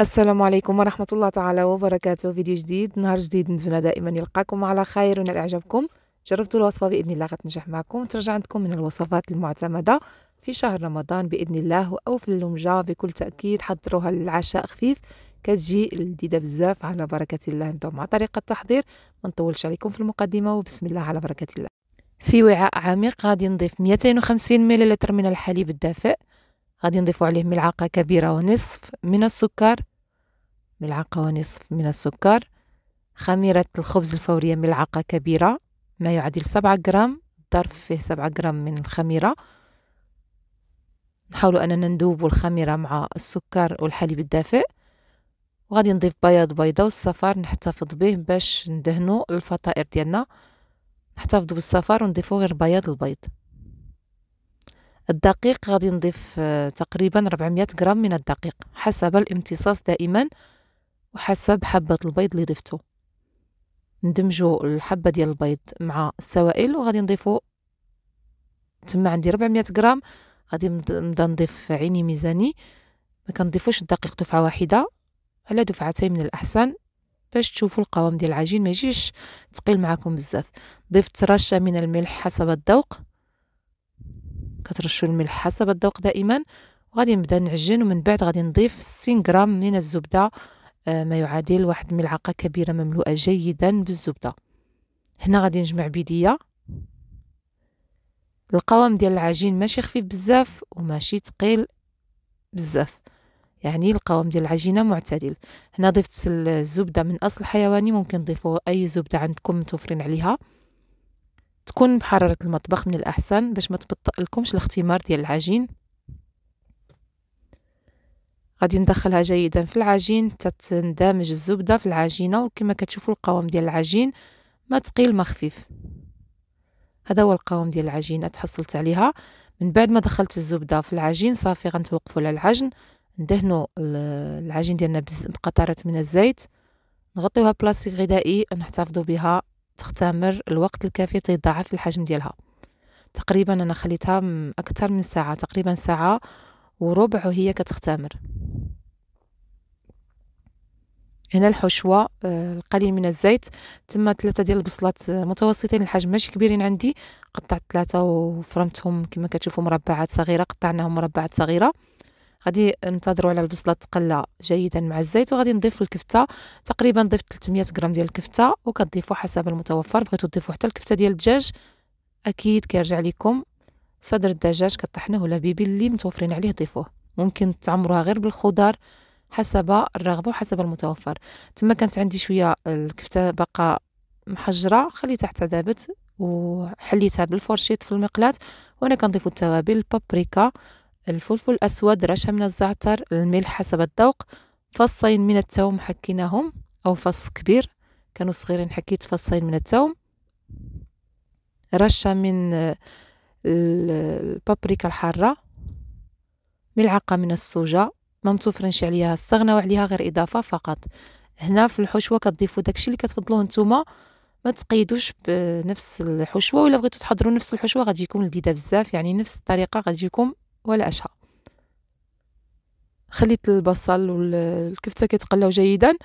السلام عليكم ورحمة الله تعالى وبركاته فيديو جديد نهار جديد نتمنى دائما يلقاكم على خير ونال إعجابكم جربتوا الوصفة بإذن الله غتنجح معكم ترجع عندكم من الوصفات المعتمدة في شهر رمضان بإذن الله أو في اللمجة بكل تأكيد حضروها للعشاء خفيف كتجي لذيذة بزاف على بركة الله نبداو مع طريقة التحضير ما نطولش عليكم في المقدمة وبسم الله على بركة الله في وعاء عميق غادي نضيف 250 ملل من الحليب الدافئ غادي نضيفوا عليه ملعقة كبيرة ونصف من السكر ملعقة ونصف من السكر خميرة الخبز الفورية ملعقة كبيرة ما يعادل سبعة جرام الظرف فيه سبعة جرام من الخميرة نحاول أننا ندوب الخميرة مع السكر والحليب الدافئ وغادي نضيف بياض بيضة والصفار نحتفظ به باش ندهنو الفطائر ديالنا نحتفظ بالصفار ونضيفو غير بياض البيض الدقيق غادي نضيف آه، تقريبا 400 غرام من الدقيق حسب الامتصاص دائما وحسب حبة البيض اللي ضفته ندمجوا الحبة ديال البيض مع السوائل وغادي نضيفو تما عندي 400 غرام غادي نبدا نضيف عيني ميزاني ما كنضيفوش الدقيق دفعه واحده على دفعتين من الاحسن باش تشوفوا القوام ديال العجين ما يجيش ثقيل معكم بزاف ضفت رشه من الملح حسب الذوق كترشوا الملح حسب الذوق دائما وغادي نبدا نعجن ومن بعد غادي نضيف 60 غرام من الزبده آه، ما يعادل واحد ملعقة كبيرة مملوءة جيدا بالزبدة هنا غادي نجمع بيدية القوام ديال العجين ماشي خفيف بزاف وماشي تقيل بزاف يعني القوام ديال العجينه معتدل هنا ضفت الزبده من اصل حيواني ممكن ضيفوا اي زبده عندكم متوفرين عليها تكون بحراره المطبخ من الاحسن باش ما تبطئ لكمش الاختمار ديال العجين غادي ندخلها جيدا في العجين تتندمج الزبده في العجينه وكما كتشوفوا القوام ديال العجين ما ثقيل ما خفيف هذا هو القوام ديال العجينه تحصلت عليها من بعد ما دخلت الزبده في العجين صافي غنتوقفوا على العجن ندهنوا العجين ديالنا بقطرات من الزيت نغطيوها بلاستيك غذائي نحتفظوا بها تختمر الوقت الكافي تضاعف الحجم ديالها تقريبا انا خليتها اكثر من ساعه تقريبا ساعه وربع وهي كتختمر هنا الحشوة آه، القليل من الزيت تما ثلاثة ديال البصلات آه، متوسطين الحجم ماشي كبيرين عندي قطعت ثلاثة وفرمتهم كما كتشوفوا مربعات صغيرة قطعناهم مربعات صغيرة غادي ننتظروا على البصله تقلى جيدا مع الزيت وغادي نضيف الكفته تقريبا ضفت 300 غرام ديال الكفته وكتضيفوا حسب المتوفر بغيتو تضيفوا حتى الكفته ديال الدجاج اكيد كيرجع لكم صدر الدجاج كطحنوه ولا بيبي اللي متوفرين عليه ضيفوه ممكن تعمروها غير بالخضر حسب الرغبة وحسب المتوفر تما كانت عندي شوية الكفتة بقى محجرة خليتها حتى دابت وحليتها بالفرشيط في المقلاة وانا كنضيف التوابل البابريكا الفلفل الاسود رشه من الزعتر الملح حسب الذوق فصين من التوم حكيناهم او فص كبير كانوا صغيرين حكيت فصين من التوم رشه من البابريكا الحاره ملعقه من السوجة ما متوفرينش عليها استغناو عليها غير اضافه فقط هنا في الحشوه كتضيفوا داكشي اللي كتفضلوه نتوما ما تقيدوش بنفس الحشوه ولا بغيتو تحضروا نفس الحشوه غادي يكون لذيذه بزاف يعني نفس الطريقه غادي يكون ولا اشهى خليت البصل والكفته كيتقلاو جيدا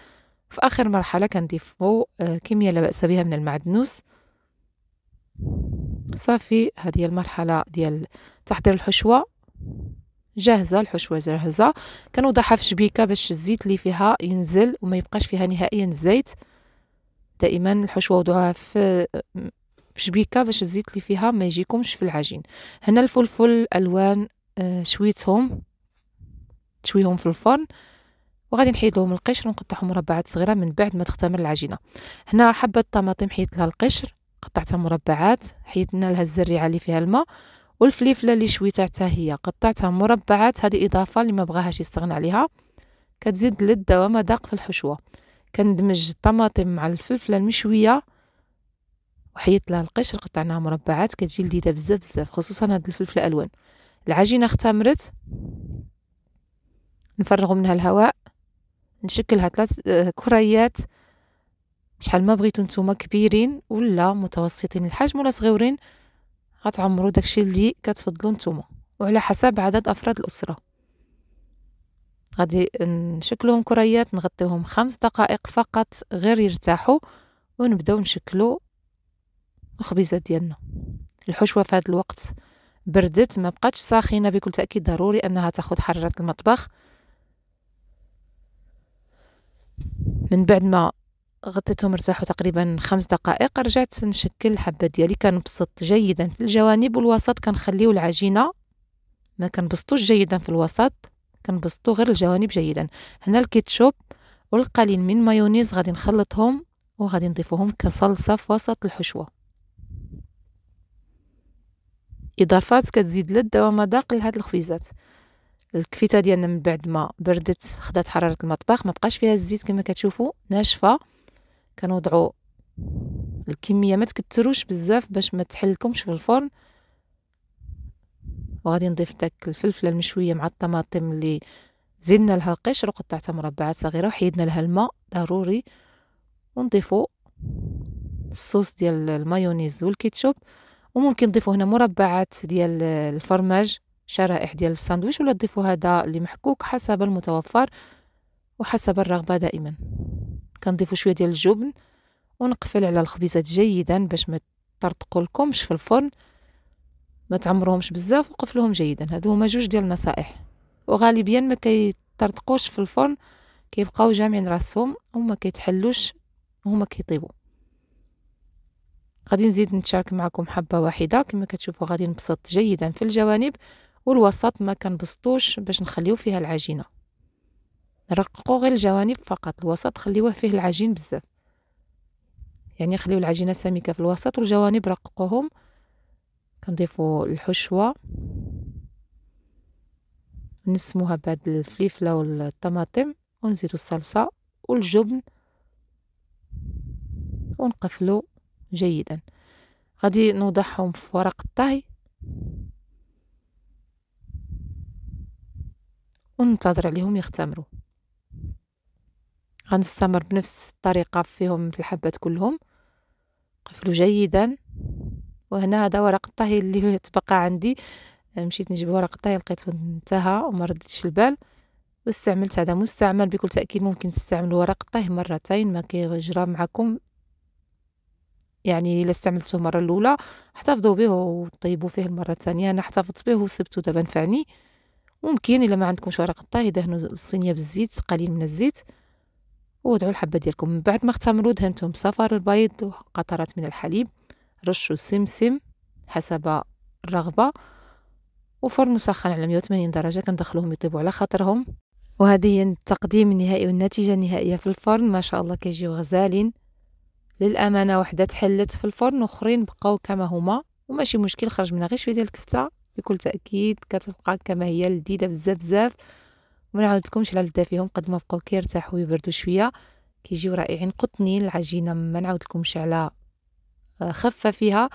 في اخر مرحله كنضيفو آه، كميه لا باس بها من المعدنوس صافي هذه هي المرحله ديال تحضير الحشوه جاهزه الحشوه جاهزه كنوضعها في شبيكه باش الزيت اللي فيها ينزل وما يبقاش فيها نهائيا الزيت دائما الحشوه وضعوها في في شبيكه باش الزيت اللي فيها ما يجيكمش في العجين هنا الفلفل الالوان آه، شويتهم تشويهم في الفرن وغادي نحيد لهم القشر ونقطعهم مربعات صغيره من بعد ما تختمر العجينه هنا حبه طماطم حيدت لها القشر قطعتها مربعات حيدنا لها الزريعه اللي فيها الماء والفليفله اللي شويتها حتى هي قطعتها مربعات هذه اضافه اللي ما بغاهاش يستغنى عليها كتزيد لذة ومذاق في الحشوه كندمج الطماطم مع الفلفله المشويه وحيت لها القشر قطعناها مربعات كتجي لذيذه بزاف بزاف خصوصا هذه الفلفله الالوان العجينه اختمرت نفرغ منها الهواء نشكلها ثلاث آه، كريات شحال ما بغيتو نتوما كبيرين ولا متوسطين الحجم ولا صغيورين غتعمرو داكشي اللي كتفضلو نتوما وعلى حسب عدد افراد الاسره غادي نشكلوهم كريات نغطيهم خمس دقائق فقط غير يرتاحوا ونبداو نشكلو الخبيزه ديالنا الحشوه في هذا الوقت بردت ما بقاتش ساخنه بكل تاكيد ضروري انها تاخذ حراره المطبخ من بعد ما غطيتهم ارتاحوا تقريبا خمس دقائق رجعت نشكل الحبه ديالي كنبسط جيدا في الجوانب والوسط كنخليو العجينه ما كنبسطوش جيدا في الوسط كنبسطو غير الجوانب جيدا هنا الكيتشوب والقليل من مايونيز غادي نخلطهم وغادي نضيفوهم كصلصه في وسط الحشوه اضافات كتزيد لذه ومذاق لهاد الخبيزات الكفته ديالنا من بعد ما بردت خدات حراره المطبخ ما بقاش فيها الزيت كما كتشوفوا ناشفه كنوضعوا الكميه ما تكتروش بزاف باش ما تحلكمش في الفرن وغادي نضيف داك الفلفله المشويه مع الطماطم اللي زدنا لها القشر وقطعتها مربعات صغيره وحيدنا لها الماء ضروري ونضيفو الصوص ديال المايونيز والكيتشوب وممكن تضيفوا هنا مربعات ديال الفرماج شرائح ديال الساندويش ولا تضيفوا هذا اللي محكوك حسب المتوفر وحسب الرغبه دائما كنضيفو شويه ديال الجبن ونقفل على الخبيزات جيدا باش ما ترتقلكمش في الفرن ما تعمروهمش بزاف وقفلوهم جيدا هادو هما جوج ديال النصائح وغالبيا ما كيترتقوش في الفرن كيبقاو جامعين راسهم وما كيتحلوش وهما كيطيبوا غادي نزيد نتشارك معكم حبه واحده كما كتشوفوا غادي نبسط جيدا في الجوانب والوسط ما كنبسطوش باش نخليو فيها العجينه رققوا غير الجوانب فقط الوسط خليوه فيه العجين بزاف يعني خليو العجينه سميكه في الوسط والجوانب رققوهم كنضيفوا الحشوه نسموها بهاد الفليفله والطماطم ونزيدوا الصلصه والجبن ونقفلوا جيدا غادي نوضعهم في ورق الطهي وننتظر عليهم يختمروا غنستمر بنفس الطريقة فيهم في الحبات كلهم قفلوا جيدا وهنا هذا ورق الطهي اللي تبقى عندي مشيت نجيب ورق الطهي لقيته انتهى وما رديتش البال واستعملت هذا مستعمل بكل تأكيد ممكن تستعمل ورق الطهي مرتين ما كيجرى معكم يعني الا استعملته المره الاولى احتفظوا به وطيبوا فيه المره الثانيه انا احتفظت به وسبته دابا نفعني ممكن الا ما عندكمش ورق الطهي دهنوا الصينيه بالزيت قليل من الزيت ووضعوا الحبة ديالكم من بعد ما اختمروا دهنتهم بصفار البيض وقطرات من الحليب رشوا سمسم حسب الرغبة وفرن مسخن على 180 درجة كندخلوهم يطيبوا على خاطرهم وهذه هي التقديم النهائي والنتيجة النهائية في الفرن ما شاء الله كيجيو غزالين للأمانة وحدة تحلت في الفرن وخرين بقاو كما هما وماشي مشكل خرج منها غير شويه ديال الكفته بكل تاكيد كتبقى كما هي لذيذه بزاف بزاف ما نعاودلكمش على فيهم قد ما بقاو كيرتاحوا ويبردوا شويه كيجيو رائعين قطنين العجينه ما نعاودلكمش على آه، خفه فيها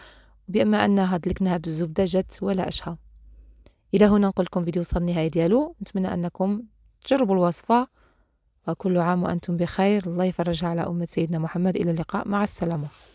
بما انها دلكناها بالزبده جات ولا اشهى الى هنا نقول لكم فيديو وصل النهايه ديالو نتمنى انكم تجربوا الوصفه وكل عام وانتم بخير الله يفرجها على امه سيدنا محمد الى اللقاء مع السلامه